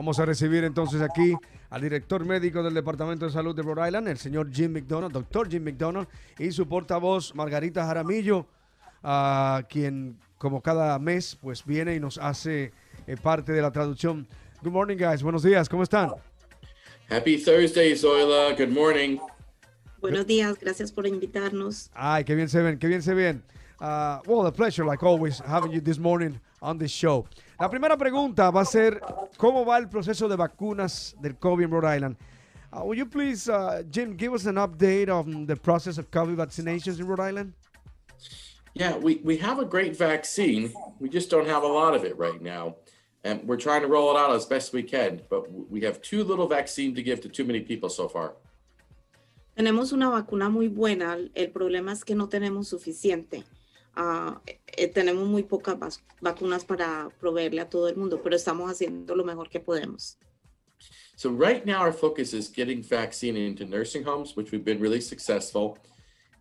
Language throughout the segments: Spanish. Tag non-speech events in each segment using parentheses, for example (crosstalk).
Vamos a recibir entonces aquí al director médico del Departamento de Salud de Rhode Island, el señor Jim McDonald, doctor Jim McDonald, y su portavoz Margarita Jaramillo, a quien como cada mes pues viene y nos hace eh, parte de la traducción. Good morning, guys. Buenos días. ¿Cómo están? Happy Thursday, Zoila. Good morning. Buenos días. Gracias por invitarnos. Ay, qué bien se ven, qué bien se ven. Uh, well, a pleasure, like always, having you this morning on this show. La primera pregunta va a ser, ¿cómo va el proceso de vacunas del COVID en Rhode Island? Uh, will you please, uh, Jim, give us an update on the process of COVID vaccinations in Rhode Island? Yeah, we, we have a great vaccine. We just don't have a lot of it right now. And we're trying to roll it out as best we can, but we have too little vaccine to give to too many people so far. Tenemos una vacuna muy buena. El problema es que no tenemos suficiente. Ah, eh, tenemos muy pocas vacunas para proveerle a todo el mundo, pero estamos haciendo lo mejor que podemos. So right now our focus is getting vaccine into nursing homes, which we've been really successful,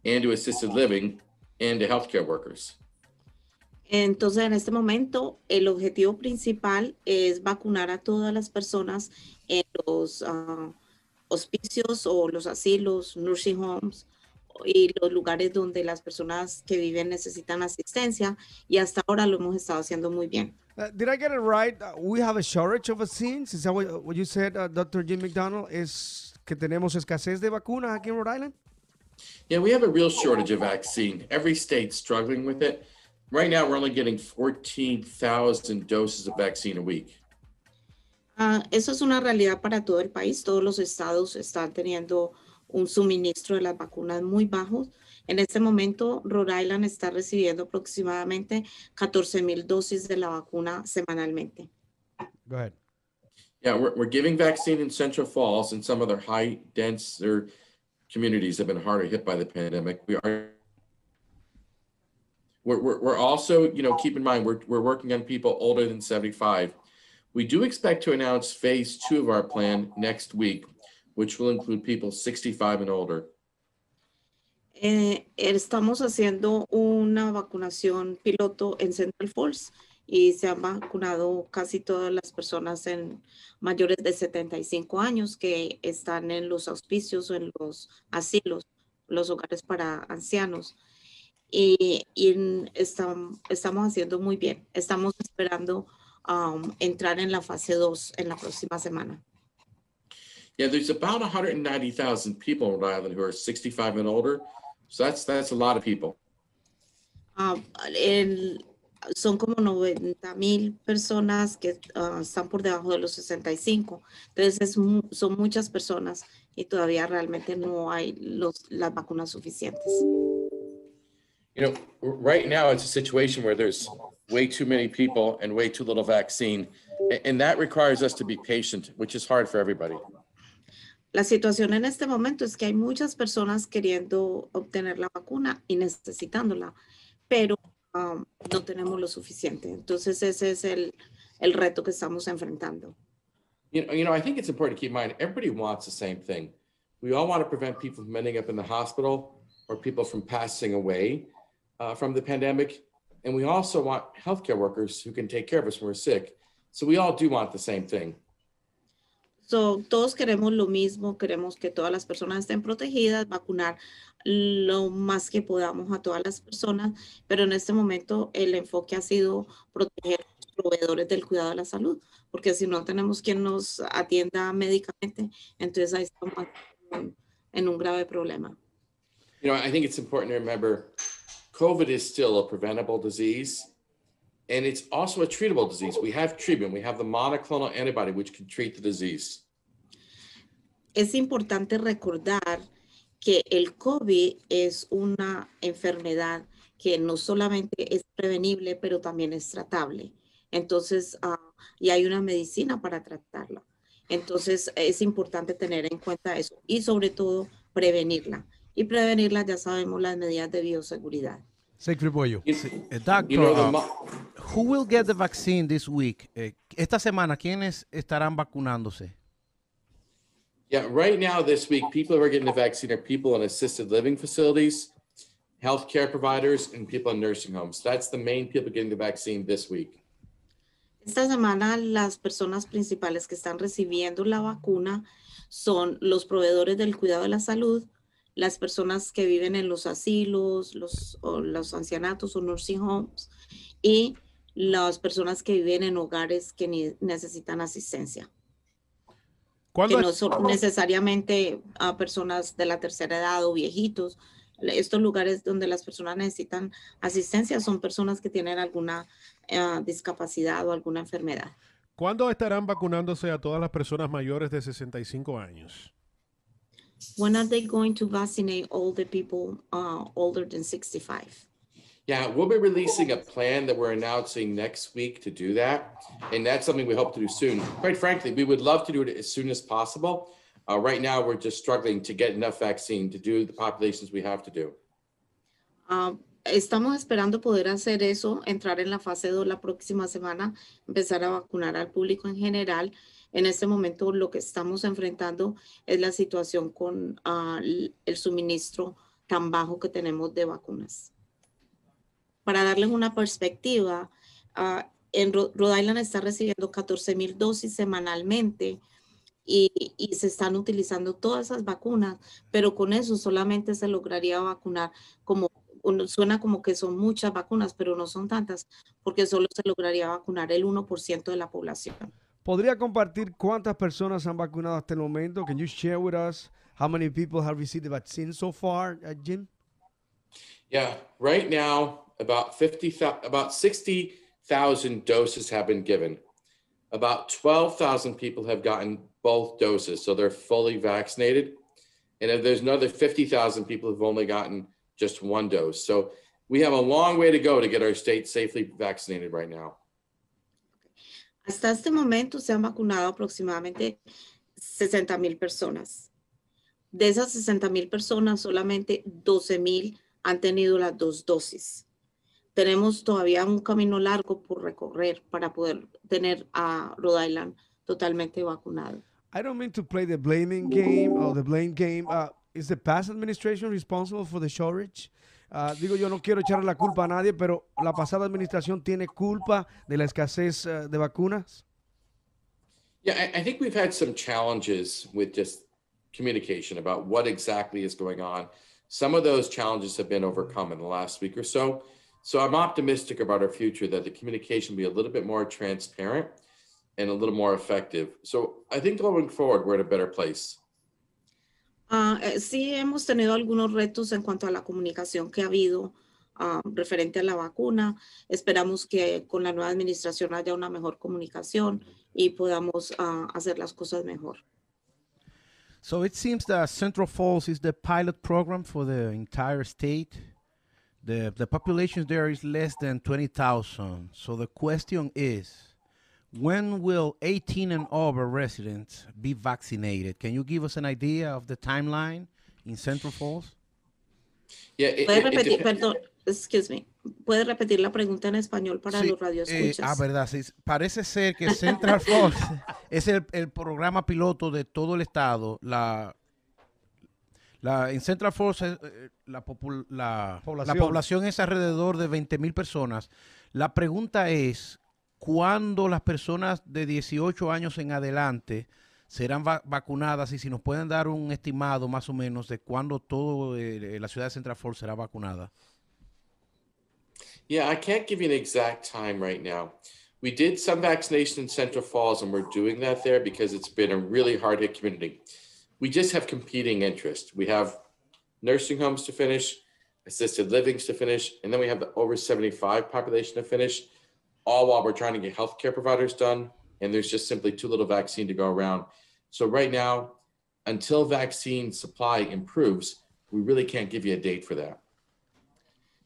and to assisted living and to healthcare workers. Entonces, en este momento, el objetivo principal es vacunar a todas las personas en los ah, hospicios o los asilos, nursing homes, y los lugares donde las personas que viven necesitan asistencia y hasta ahora lo hemos estado haciendo muy bien. Uh, did I get it right? Uh, we have a shortage of vaccines. Is that what, you said, uh, Dr. Jim McDonald? Es que tenemos escasez de vacunas aquí en Rhode Island? Yeah, we have a real shortage of vaccine. Every state's struggling with it. Right now, we're only getting 14,000 doses of vaccine a week. Ah, eso es una realidad para todo el país. Todos los estados están teniendo un suministro de las vacunas muy bajos. En este momento, Rhode Island está recibiendo aproximadamente 14 mil dosis de la vacuna semanalmente. Go ahead. Yeah, we're, we're giving vaccine in Central Falls and some other high denser communities have been harder hit by the pandemic. We are we're, we're, we're also, you know, keep in mind, we're, we're working on people older than 75. We do expect to announce phase two of our plan next week which will include people 65 and older. Eh, estamos haciendo una vacunación piloto en Central Falls y se han vacunado casi todas las personas en mayores de 75 años que están en los auspicios o en los asilos, los hogares para ancianos. Y, estamos haciendo muy bien. Estamos esperando um, entrar en la fase 2 en la próxima semana. Yeah, there's about 190,000 people in Rhode Island who are 65 and older. So that's that's a lot of people. Uh, el, son como 90 mil personas que uh, están por debajo de los 65. Entonces es, son muchas personas y todavía realmente no hay los, las vacunas suficientes. You know, right now it's a situation where there's way too many people and way too little vaccine. And that requires us to be patient, which is hard for everybody. La situación en este momento es que hay muchas personas queriendo obtener la vacuna y necesitándola, pero um, no tenemos lo suficiente. Entonces ese es el, el reto que estamos enfrentando. You know, you know, I think it's important to keep in mind, everybody wants the same thing. We all want to prevent people from ending up in the hospital or people from passing away uh, from the pandemic. And we also want healthcare workers who can take care of us when we're sick. So we all do want the same thing. todos queremos lo mismo, queremos que todas las personas estén protegidas, vacunar lo más que podamos a todas las personas, pero en este momento el enfoque ha sido proteger a los proveedores del cuidado de la salud, porque si no tenemos quien nos atienda médicamente, entonces ahí estamos en un grave problema. I think it's important to remember COVID is still a preventable disease. And it's also a treatable disease. We have treatment. We have the monoclonal antibody, which can treat the disease. Es importante recordar que el COVID es una enfermedad que no solamente es prevenible, pero también es tratable. Entonces, ah, y hay una medicina para tratarla. Entonces, es importante tener en cuenta eso y sobre todo prevenirla. Y prevenirla, ya sabemos, las medidas de bioseguridad. Siegfried Pollo. Sí. Eh, doctor, uh, who will get the vaccine this week? Eh, esta semana, ¿quiénes estarán vacunándose? Yeah, right now this week, people who are getting the vaccine are people in assisted living facilities, healthcare providers, and people in nursing homes. That's the main people getting the vaccine this week. Esta semana las personas principales que están recibiendo la vacuna son los proveedores del cuidado de la salud, las personas que viven en los asilos, los, los ancianatos o nursing homes y las personas que viven en hogares que necesitan asistencia. Que no son necesariamente a personas de la tercera edad o viejitos. Estos lugares donde las personas necesitan asistencia son personas que tienen alguna ah, discapacidad o alguna enfermedad. ¿Cuándo estarán vacunándose a todas las personas mayores de 65 años? when are they going to vaccinate all the people uh, older than 65? Yeah, we'll be releasing a plan that we're announcing next week to do that. And that's something we hope to do soon. Quite frankly, we would love to do it as soon as possible. Uh, right now, we're just struggling to get enough vaccine to do the populations we have to do. Um, estamos esperando poder hacer eso, entrar en la fase 2 la próxima semana, empezar a vacunar al público en general. En este momento lo que estamos enfrentando es la situación con ah, el suministro tan bajo que tenemos de vacunas. Para darles una perspectiva, ah, en Rhode Island está recibiendo 14 mil dosis semanalmente y, y, se están utilizando todas esas vacunas, pero con eso solamente se lograría vacunar como suena como que son muchas vacunas, pero no son tantas, porque solo se lograría vacunar el 1% de la población. ¿Podría compartir cuántas personas han vacunado hasta el momento? Can you share with us how many people have received the vaccine so far, uh, Jim? Yeah, right now about 50 about 60,000 doses have been given. About 12,000 people have gotten both doses, so they're fully vaccinated. And there's another 50,000 people who've only gotten just one dose. So we have a long way to go to get our state safely vaccinated right now. Hasta este momento se han vacunado aproximadamente 60 mil personas. De esas 60 mil personas, solamente 12 mil han tenido las dos dosis. Tenemos todavía un camino largo por recorrer para poder tener a Rhode Island totalmente vacunado. I don't mean to play the blaming game or the blame game. Uh, is the past administration responsible for the shortage? Uh, digo, yo no quiero echarle la culpa a nadie, pero ¿la pasada administración tiene culpa de la escasez uh, de vacunas? Yeah, I, I think we've had some challenges with just communication about what exactly is going on. Some of those challenges have been overcome in the last week or so. So I'm optimistic about our future that the communication will be a little bit more transparent and a little more effective. So I think going forward, we're in a better place. Uh, sí, hemos tenido algunos retos en cuanto a la comunicación que ha habido ah, referente a la vacuna. Esperamos que con la nueva administración haya una mejor comunicación y podamos ah, hacer las cosas mejor. So it seems that Central Falls is the pilot program for the entire state. The, the population there is less than 20,000. So the question is, When will 18 and over residents be vaccinated? Can you give us an idea of the timeline in Central Falls? Yeah, it, ¿Puede repetir, perdón, excuse me, ¿puede repetir la pregunta en español para los radioescuchas? Sí, eh, ah, verdad, sí. Parece ser que Central Falls (laughs) es el, el, programa piloto de todo el estado. La, la en Central Falls eh, eh, la, la, población. la población es alrededor de 20 mil personas. La pregunta es, cuándo las personas de 18 años en adelante serán va vacunadas y si nos pueden dar un estimado más o menos de cuándo toda eh, la ciudad de Central Ford será vacunada. Yeah, I can't give you an exact time right now. We did some vaccination in Central Falls and we're doing that there because it's been a really hard hit community. We just have competing interests. We have nursing homes to finish, assisted livings to finish, and then we have the over 75 population to finish all while we're trying to get healthcare providers done. And there's just simply too little vaccine to go around. So right now, until vaccine supply improves, we really can't give you a date for that.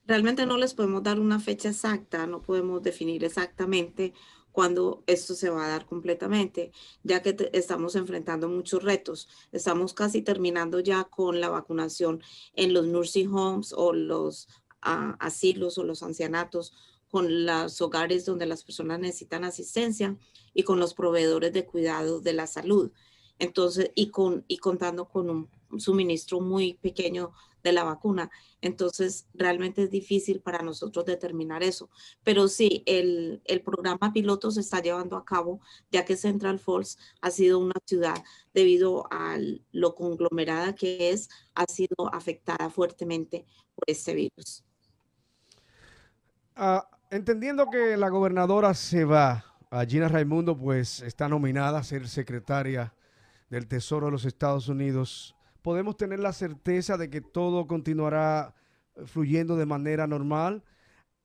Realmente no les podemos dar una fecha exacta, no podemos definir exactamente cuando esto se va a dar completamente, ya que estamos enfrentando muchos retos. Estamos casi terminando ya con la vacunación en los nursing homes o los uh, asilos o los ancianatos con los hogares donde las personas necesitan asistencia y con los proveedores de cuidado de la salud. Entonces, y, con, y contando con un suministro muy pequeño de la vacuna. Entonces, realmente es difícil para nosotros determinar eso. Pero sí, el, el, programa piloto se está llevando a cabo, ya que Central Falls ha sido una ciudad, debido a lo conglomerada que es, ha sido afectada fuertemente por este virus. Ah, entendiendo que la gobernadora se va, a Gina Raimundo pues está nominada a ser secretaria del Tesoro de los Estados Unidos, podemos tener la certeza de que todo continuará fluyendo de manera normal.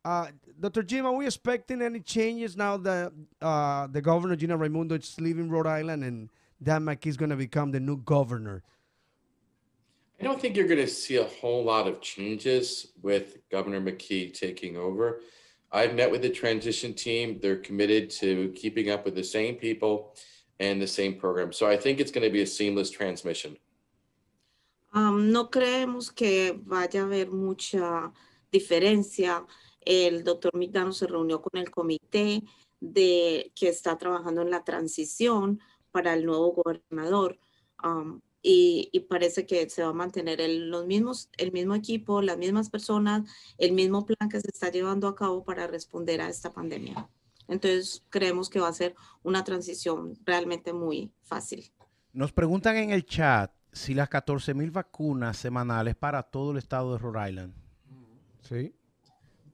Uh, ah, Dr. Jim, are we expecting any changes now that uh, the governor Gina Raimundo is leaving Rhode Island and Dan McKee is going to become the new governor? I don't think you're going to see a whole lot of changes with Governor McKee taking over. I've met with the transition team. They're committed to keeping up with the same people and the same program. So I think it's going to be a seamless transmission. Um, no creemos que vaya a haber mucha diferencia. El doctor Mitano se reunió con el comité de que está trabajando en la transición para el nuevo gobernador. Um, y, parece que se va a mantener el, los mismos, el mismo equipo, las mismas personas, el mismo plan que se está llevando a cabo para responder a esta pandemia. Entonces creemos que va a ser una transición realmente muy fácil. Nos preguntan en el chat si las 14 mil vacunas semanales para todo el estado de Rhode Island. Sí.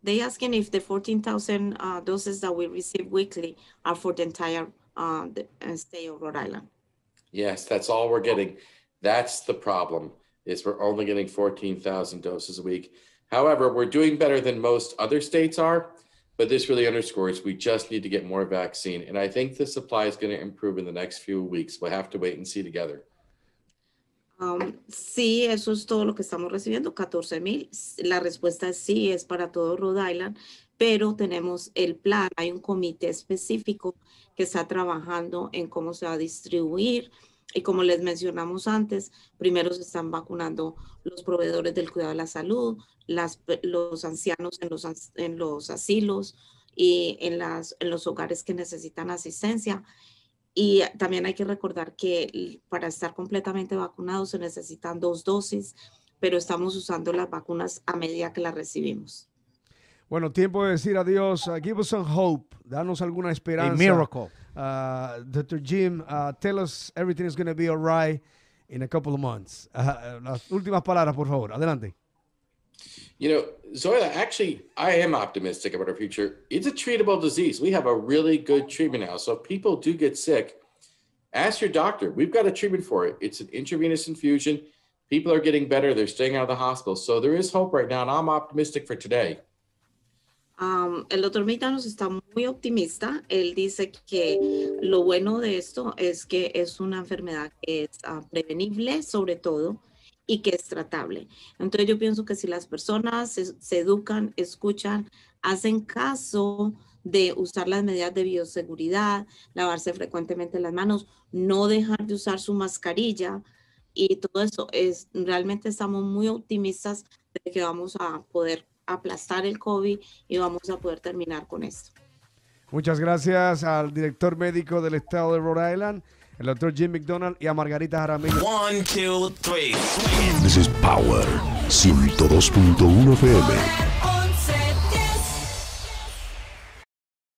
They asking if the 14,000 uh, doses that we receive weekly are for the entire uh, uh, state of Rhode Island. Yes, that's all we're getting. That's the problem is we're only getting 14,000 doses a week. However, we're doing better than most other states are, but this really underscores we just need to get more vaccine. And I think the supply is going to improve in the next few weeks. We'll have to wait and see together. Um, sí, eso es todo lo que estamos recibiendo, 14 mil. La respuesta es sí, es para todo Rhode Island, pero tenemos el plan, hay un comité específico que está trabajando en cómo se va a distribuir. Y como les mencionamos antes, primero se están vacunando los proveedores del cuidado de la salud, los ancianos en los, en los asilos y en, las, en los hogares que necesitan asistencia. Y también hay que recordar que para estar completamente vacunados se necesitan dos dosis, pero estamos usando las vacunas a medida que las recibimos. Bueno, tiempo de decir adiós. Give us some hope. Danos alguna esperanza. A miracle uh, Dr. Jim, uh, tell us everything is going to be all right in a couple of months. Uh, uh, las últimas palabras, por favor. Adelante. You know, Zoila, actually, I am optimistic about our future. It's a treatable disease. We have a really good treatment now. So if people do get sick, ask your doctor. We've got a treatment for it. It's an intravenous infusion. People are getting better. They're staying out of the hospital. So there is hope right now, and I'm optimistic for today. el doctor nos está muy optimista. Él dice que lo bueno de esto es que es una enfermedad que es ah, prevenible, sobre todo, y que es tratable. Entonces yo pienso que si las personas se, se educan, escuchan, hacen caso de usar las medidas de bioseguridad, lavarse frecuentemente las manos, no dejar de usar su mascarilla y todo eso, es, realmente estamos muy optimistas de que vamos a poder aplastar el COVID y vamos a poder terminar con esto. Muchas gracias al director médico del estado de Rhode Island, el doctor Jim McDonald y a Margarita Jaramillo. One, two, three, This is Power 102.1 FM.